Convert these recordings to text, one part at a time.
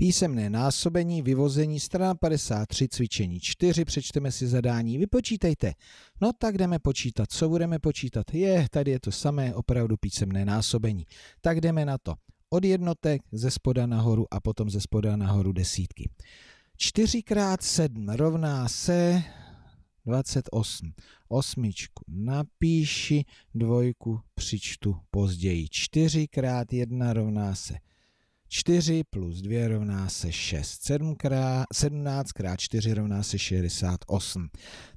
Písemné násobení, vyvození, strana 53, cvičení 4, přečteme si zadání, vypočítejte. No tak jdeme počítat, co budeme počítat? Je, tady je to samé, opravdu písemné násobení. Tak jdeme na to. Od jednotek ze spoda nahoru a potom ze spoda nahoru desítky. 4 x 7 rovná se 28. Osmičku napíši, dvojku přičtu později. 4 x 1 rovná se 4 plus 2 rovná se 6. 7 krát, 17 krát 4 rovná se 68.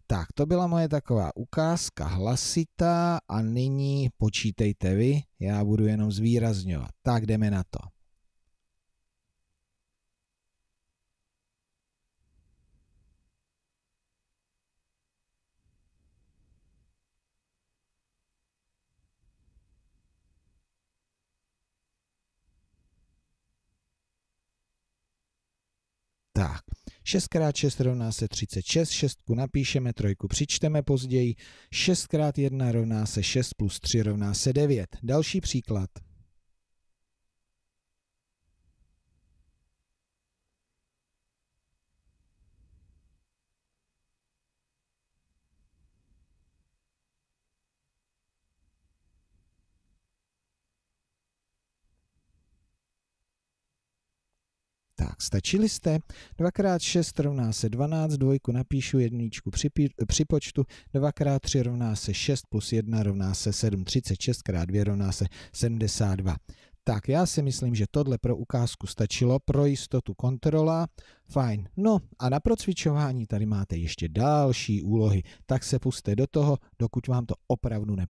Tak, to byla moje taková ukázka hlasitá a nyní počítejte vy, já budu jenom zvýrazňovat. Tak jdeme na to. řadách. 6x6 rovná se 36, šestku napíšeme, trojku přičteme později, 6x1 rovná se 6 plus 3 rovná se 9. Další příklad. Tak, stačili jste? 2x6 rovná se 12, dvojku napíšu, jedničku připí, připočtu, 2x3 rovná se 6 plus 1 rovná se 7, 36 x 2 rovná se 72. Tak, já si myslím, že tohle pro ukázku stačilo, pro jistotu kontrola, fajn. No a na procvičování tady máte ještě další úlohy, tak se puste do toho, dokud vám to opravdu nepůjde.